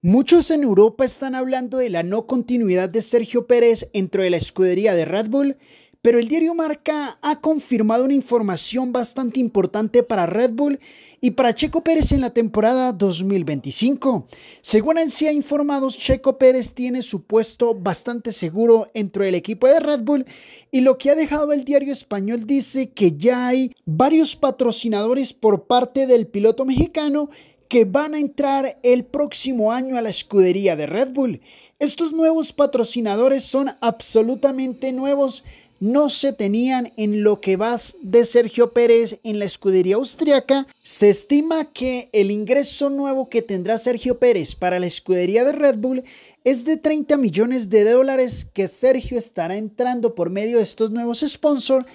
Muchos en Europa están hablando de la no continuidad de Sergio Pérez dentro de la escudería de Red Bull, pero el diario Marca ha confirmado una información bastante importante para Red Bull y para Checo Pérez en la temporada 2025. Según CIA informados, Checo Pérez tiene su puesto bastante seguro dentro del equipo de Red Bull y lo que ha dejado el diario español dice que ya hay varios patrocinadores por parte del piloto mexicano que van a entrar el próximo año a la escudería de Red Bull. Estos nuevos patrocinadores son absolutamente nuevos, no se tenían en lo que va de Sergio Pérez en la escudería austriaca. Se estima que el ingreso nuevo que tendrá Sergio Pérez para la escudería de Red Bull es de 30 millones de dólares que Sergio estará entrando por medio de estos nuevos sponsors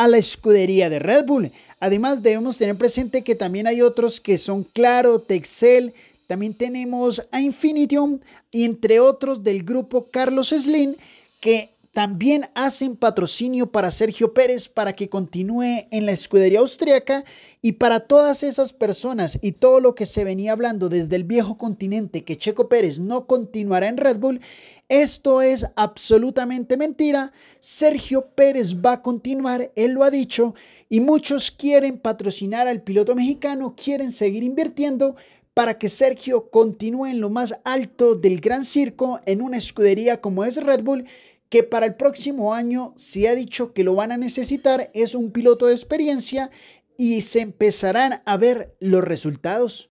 a la escudería de Red Bull. Además, debemos tener presente que también hay otros que son Claro, Texel, también tenemos a Infinitium y entre otros del grupo Carlos Slim que también hacen patrocinio para Sergio Pérez para que continúe en la escudería austríaca y para todas esas personas y todo lo que se venía hablando desde el viejo continente que Checo Pérez no continuará en Red Bull, esto es absolutamente mentira. Sergio Pérez va a continuar, él lo ha dicho, y muchos quieren patrocinar al piloto mexicano, quieren seguir invirtiendo, para que Sergio continúe en lo más alto del gran circo en una escudería como es Red Bull, que para el próximo año se ha dicho que lo van a necesitar, es un piloto de experiencia y se empezarán a ver los resultados.